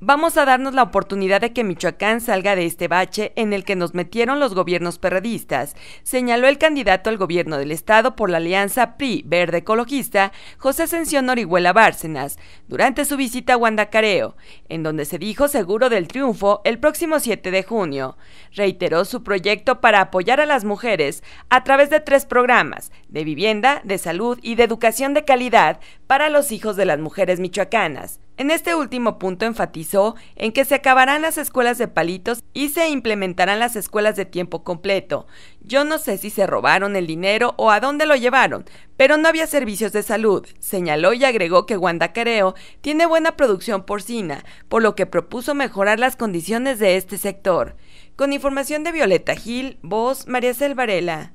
Vamos a darnos la oportunidad de que Michoacán salga de este bache en el que nos metieron los gobiernos perradistas, señaló el candidato al gobierno del Estado por la alianza PRI Verde Ecologista, José Ascensión Orihuela Bárcenas, durante su visita a Guandacareo, en donde se dijo seguro del triunfo el próximo 7 de junio. Reiteró su proyecto para apoyar a las mujeres a través de tres programas, de vivienda, de salud y de educación de calidad para los hijos de las mujeres michoacanas. En este último punto enfatizó en que se acabarán las escuelas de palitos y se implementarán las escuelas de tiempo completo. Yo no sé si se robaron el dinero o a dónde lo llevaron, pero no había servicios de salud. Señaló y agregó que Guandacareo tiene buena producción porcina, por lo que propuso mejorar las condiciones de este sector. Con información de Violeta Gil, voz María Selvarela.